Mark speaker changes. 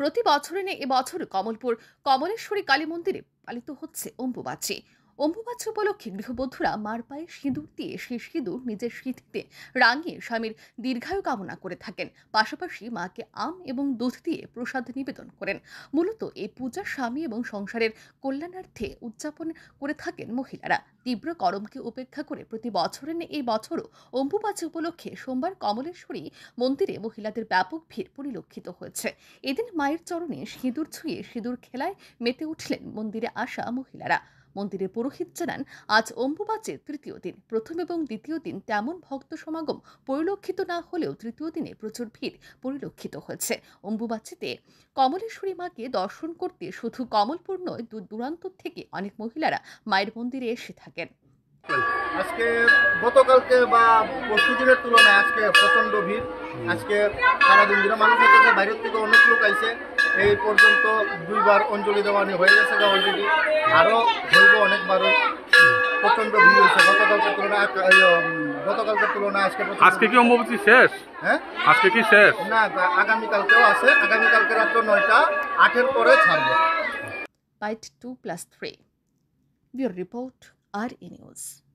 Speaker 1: প্রতি বছরে নেই এবছর কমলপুর কমলেশ্বরী কালী মন্দিরে পালিত হচ্ছে অম্বুবাচী অম্বুবাচ্য উপলক্ষে গৃহবধূরা মার পায়ে সিঁদুর দিয়ে সেই সিঁদুর নিজের স্মৃতিতে রাঙিয়ে স্বামীর দীর্ঘায়ু কামনা করে থাকেন পাশাপাশি মাকে আম এবং দুধ দিয়ে প্রসাদ নিবেদন করেন মূলত এই পূজা স্বামী এবং সংসারের কল্যাণার্থে উদযাপন করে থাকেন মহিলারা তীব্র করমকে উপেক্ষা করে প্রতি বছরের এই বছরও অম্বুবাচ্য উপলক্ষে সোমবার কমলেশ্বরী মন্দিরে মহিলাদের ব্যাপক ভিড় পরিলক্ষিত হয়েছে এদিন মায়ের চরণে সিঁদুর ছুঁয়ে সিঁদুর খেলায় মেতে উঠলেন মন্দিরে আসা মহিলারা মন্দিরে পুরোহিত জানান আজ অম্বুবাচের তৃতীয় দিন প্রথম এবং দ্বিতীয় দিন তেমন ভক্ত সমাগম পরিলক্ষিত না হলেও তৃতীয় দিনে প্রচুর ভিড় পরিলক্ষিত হয়েছে অম্বুবাচিতে কমলেশ্বরী মাকে দর্শন করতে শুধু কমলপুর নয় দূর দূরান্ত থেকে অনেক মহিলারা মায়ের মন্দিরে এসে থাকেন
Speaker 2: আজকে গতকালকে বা পরশু দিনের তুলনায় আজকে প্রচণ্ড ভিড় আজকে সারাদিন ধরে মানুষ হচ্ছে বাইরের থেকে অনেক লোক আইছে এই পর্যন্ত দুইবার অঞ্জলি দেওয়ানি হয়ে গেছে অলরেডি আরও একবার প্রচন্ড ভিড় হয়েছে গতকালকে তুলনায় গতকালকে তুলনায় আজকে আজকে
Speaker 3: কি অম্বুবাচী শেষ হ্যাঁ আজকে কি শেষ
Speaker 2: না আগামীকালকেও আছে আগামীকালকে রাত্র নয়টা আটের পরে ছাড়বে
Speaker 1: পাইট টু প্লাস থ্রি বিউর রিপোর্ট আর ই